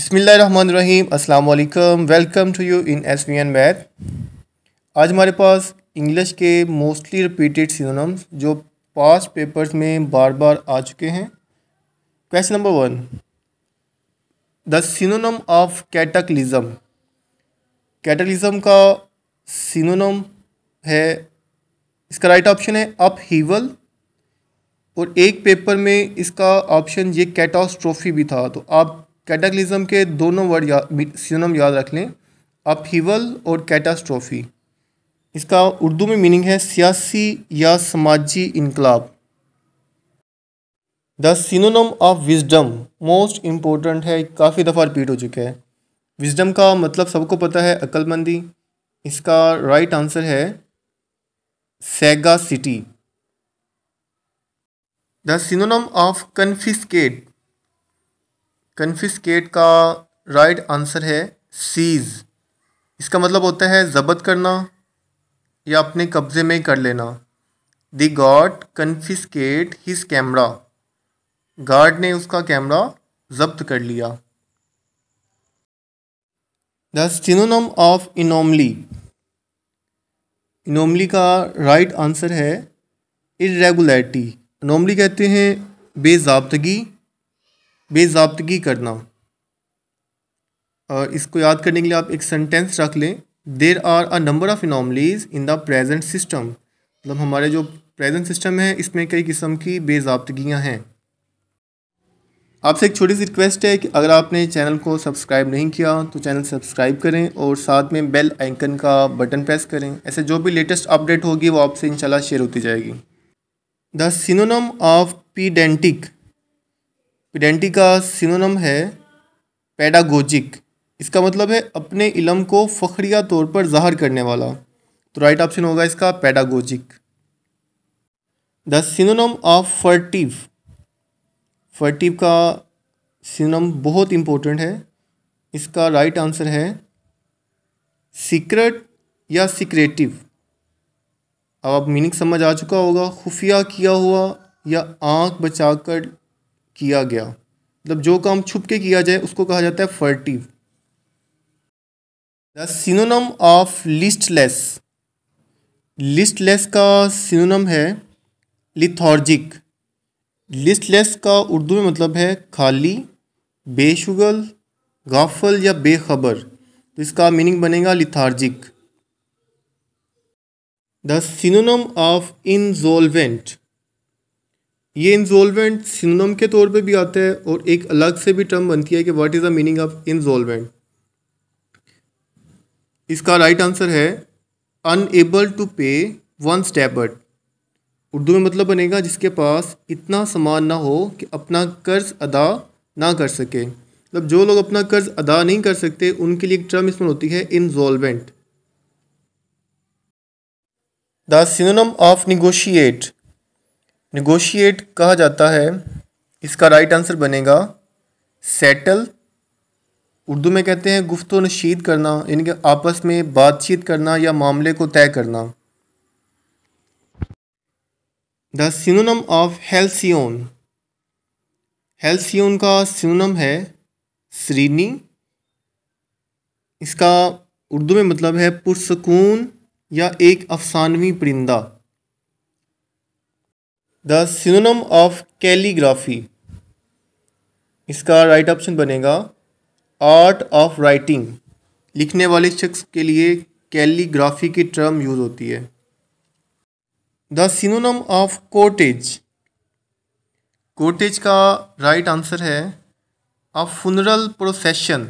बसमीम अल्लाम welcome to you in S V N math आज हमारे पास इंग्लिश के मोस्टली रिपीटेड सिनोनम्स जो पास पेपर्स में बार बार आ चुके हैं question number one the synonym of cataclysm cataclysm का सिनोनम है इसका राइट right ऑप्शन है अपहीवल और एक पेपर में इसका ऑप्शन ये कैटास्ट्रोफी भी था तो आप कैटाक्लिज्म के दोनों वर्ड या, सिनम याद रख लें अपहीवल और कैटास्ट्रॉफी इसका उर्दू में मीनिंग है सियासी या समाजी इनकलाब the synonym of wisdom most important है काफ़ी दफ़ा रिपीट हो चुका है विजडम का मतलब सबको पता है अक्लमंदी इसका राइट आंसर है sagacity the synonym of confiscate confiscate का राइट आंसर है सीज इसका मतलब होता है ज़ब्त करना या अपने कब्ज़े में कर लेना the guard confiscate his camera guard ने उसका कैमरा जब्त कर लिया the synonym of anomaly anomaly का राइट आंसर है इरेगुलरिटी इनोमली कहते हैं बेजाबतगी बेजाबतगी करना और इसको याद करने के लिए आप एक सेंटेंस रख लें there are a number of anomalies in the present system मतलब हमारे जो प्रेजेंट सिस्टम है इसमें कई किस्म की बेजाबतगियाँ हैं आपसे एक छोटी सी रिक्वेस्ट है कि अगर आपने चैनल को सब्सक्राइब नहीं किया तो चैनल सब्सक्राइब करें और साथ में बेल आइकन का बटन प्रेस करें ऐसे जो भी लेटेस्ट अपडेट होगी वो आपसे इंशाल्लाह शेयर होती जाएगी the synonym of pedantic pedantic का सिनोनम है पैडागोजिक इसका मतलब है अपने इलम को फ़खरिया तौर पर ज़ाहर करने वाला तो राइट ऑप्शन होगा इसका pedagogic the synonym of furtive furtive का सिनोनम बहुत इम्पोर्टेंट है इसका राइट आंसर है सीक्रेट या सिक्रेटिव अब आप मीनिंग समझ आ चुका होगा खुफिया किया हुआ या आंख बचाकर किया गया मतलब जो काम छुप के किया जाए उसको कहा जाता है furtive the synonym of listless listless का सिनोनम है लिथॉर्जिक लिस्टलेस का उर्दू में मतलब है खाली बेशुगल गाफल या बेखबर तो इसका मीनिंग बनेगा lethargic the synonym of insolvent ये इन्जोलवेंट सिनोनम के तौर पे भी आता है और एक अलग से भी टर्म बनती है कि what is the meaning of insolvent इसका राइट आंसर है unable to pay one step but Urdu में मतलब बनेगा जिसके पास इतना सामान ना हो कि अपना कर्ज अदा ना कर सके मतलब जो लोग अपना कर्ज अदा नहीं कर सकते उनके लिए एक टर्म इसमें होती है insolvent the synonym of negotiate negotiate कहा जाता है इसका राइट आंसर बनेगा सेटल उर्दू में कहते हैं गुफ्त नशीद करना यानी कि आपस में बातचीत करना या मामले को तय करना the synonym of halcyon halcyon का सिनोनम है श्रीनी इसका उर्दू में मतलब है पुरसकून या एक अफसानवी परिंदा द सिनोनम ऑफ कैलीग्राफी इसका राइट ऑप्शन बनेगा आर्ट ऑफ राइटिंग लिखने वाले शख्स के लिए कैलीग्राफी की टर्म यूज़ होती है the synonym of cortege cortege का राइट आंसर है अ फुनरल प्रोसेशन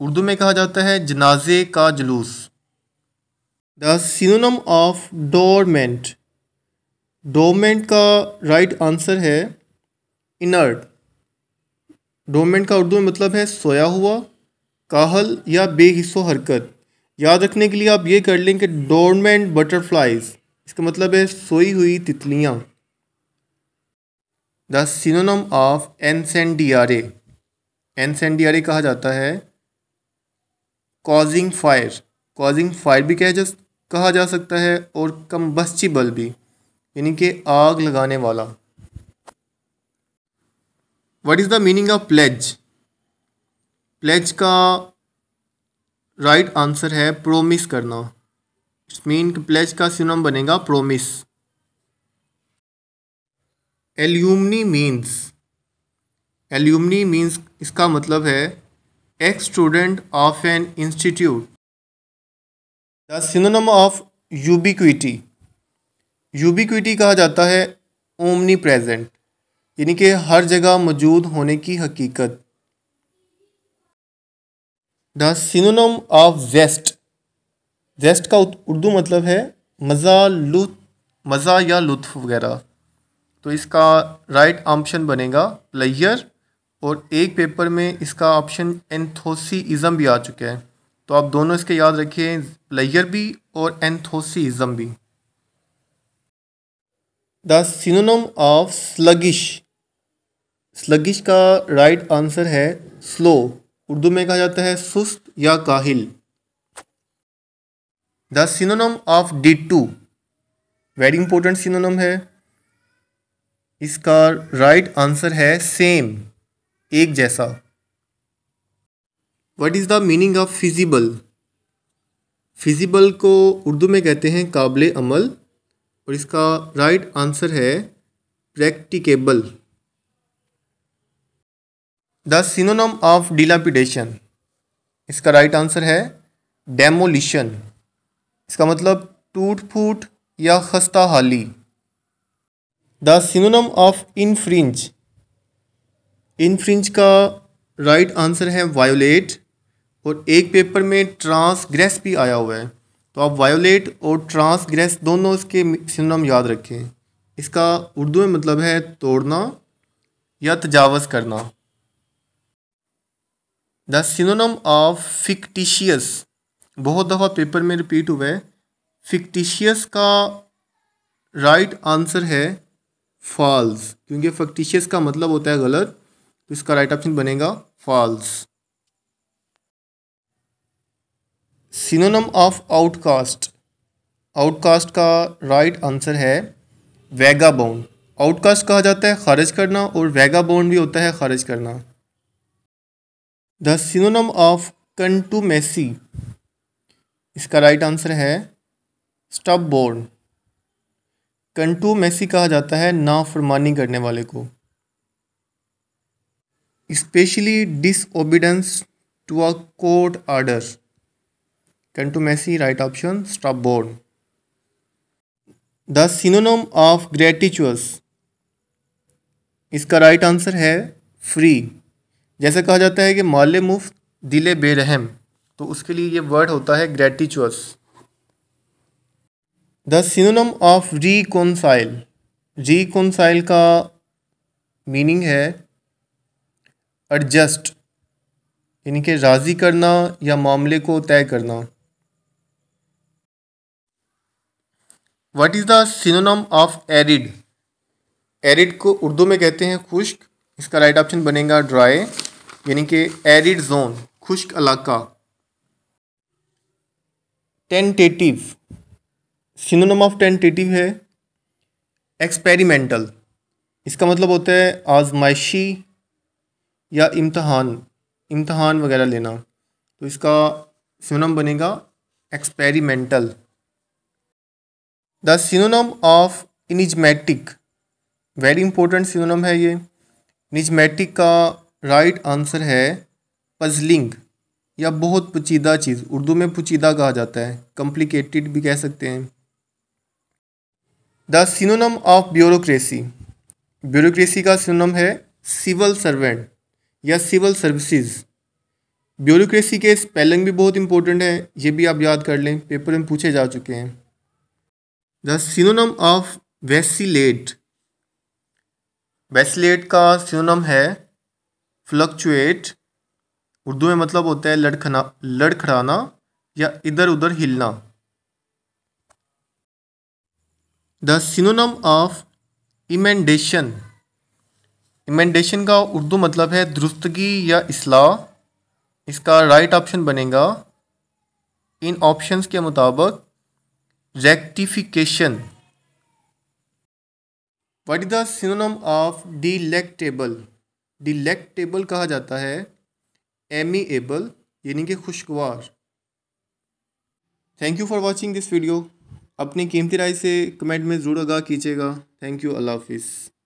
उर्दू में कहा जाता है जनाजे का जुलूस the synonym of dormant dormant का राइट right आंसर है इनर्ट डोमेंट का उर्दू में मतलब है सोया हुआ काहल या बेहिस्सो हरकत याद रखने के लिए आप ये कर लें कि डोरमेंट बटरफ्लाइज इसका मतलब है सोई हुई तितलियाँ the synonym of incendiary incendiary कहा जाता है कॉजिंग फायर कॉजिंग फायर भी कह जा कहा जा सकता है और कम्बस्चिबल भी यानी कि आग लगाने वाला what is the meaning of pledge pledge का राइट right आंसर है प्रोमिस करना इट्स मीन प्लेज का सिनम बनेगा promise alumni means alumni means इसका मतलब है ex student of an institute the synonym of ubiquity ubiquity कहा जाता है ओमनी प्रेजेंट यानी कि हर जगह मौजूद होने की हकीकत the synonym of waste waste का उर्दू मतलब है मज़ा लुत् मज़ा या लुत्फ वगैरह तो इसका राइट ऑप्शन बनेगा प्लेयर और एक पेपर में इसका ऑप्शन एंथोसीज़म भी आ चुका है तो आप दोनों इसके याद रखिए प्लेयर भी और एंथोसीज़म भी the synonym of sluggish sluggish का राइट आंसर है स्लो उर्दू में कहा जाता है सुस्त या काहिल the synonym of to very important synonym है इसका राइट आंसर है सेम एक जैसा what is the meaning of feasible feasible को उर्दू में कहते हैं काबिल अमल और इसका राइट right आंसर है practicable the synonym of dilapidation इसका राइट right आंसर है डेमोलिशन इसका मतलब टूट फूट या खस्ता हाली the synonym of infringe infringe का राइट right आंसर है वायोलेट और एक पेपर में ट्रांसग्रेस भी आया हुआ है तो आप वायोलेट और ट्रांसग्रेस दोनों इसके सिनोनिम याद रखें इसका उर्दू में मतलब है तोड़ना या तजावज़ करना द सिनोनिम ऑफ फिक्टिशियस बहुत दफ़ा पेपर में रिपीट हुआ है फिक्टिशियस का राइट आंसर है फॉल्स क्योंकि फिक्टिशियस का मतलब होता है गलत तो इसका राइट ऑप्शन बनेगा false synonym of outcast outcast का राइट right आंसर है वेगा बाउंड आउटकास्ट कहा जाता है खारिज करना और वेगा बाउंड भी होता है खारिज करना the synonym of contumacy इसका राइट right आंसर है स्टब बोर्न कंटू मेसी कहा जाता है नाफरमानी करने वाले को specially disobedience to a court order contumacy right option board the synonym of gratuitous इसका राइट right आंसर है फ्री जैसे कहा जाता है कि माले मुफ्त दिले बेरहम तो उसके लिए ये वर्ड होता है ग्रेटिचुअस द सिनोनम ऑफ री कौनसाइल का मीनिंग है एडजस्ट यानी कि राज़ी करना या मामले को तय करना what is the synonym of arid arid को उर्दू में कहते हैं खुश्क इसका राइट ऑप्शन बनेगा ड्राई यानी कि एरिड जोन खुश्क इलाका टेंटेटिव सिनोनम ऑफ टेंटेटिव है एक्सपेरिमेंटल इसका मतलब होता है आजमाइशी या इम्तहान इम्तहान वगैरह लेना तो इसका सिनोनम बनेगा experimental the synonym of enigmatic very important synonym है ये निजमेटिक का राइट right आंसर है पजलिंग या बहुत पुचीदा चीज़ उर्दू में पुचीदा कहा जाता है कॉम्प्लिकेटेड भी कह सकते हैं the synonym of bureaucracy bureaucracy का सिनोनम है सिविल सर्वेंट या सिविल सर्विसेज ब्यूरोक्रेसी के स्पेलिंग भी बहुत इंपॉर्टेंट है ये भी आप याद कर लें पेपर में पूछे जा चुके हैं the synonym of vacillate vacillate का सिनोनम है फ्लक्चुएट उर्दू में मतलब होता है लड़खना लड़खड़ाना या इधर उधर हिलना the synonym of emendation emendation का उर्दू मतलब है दुरुस्तगी या इसलाह इसका राइट ऑप्शन बनेगा इन ऑप्शंस के मुताबिक rectification what is the synonym of delectable delectable कहा जाता है amiable यानी कि खुशगवार thank you for watching this video अपनी कीमती राय से कमेंट में ज़रूर आगा कीजिएगा थैंक यू अल्लाह हाफिज़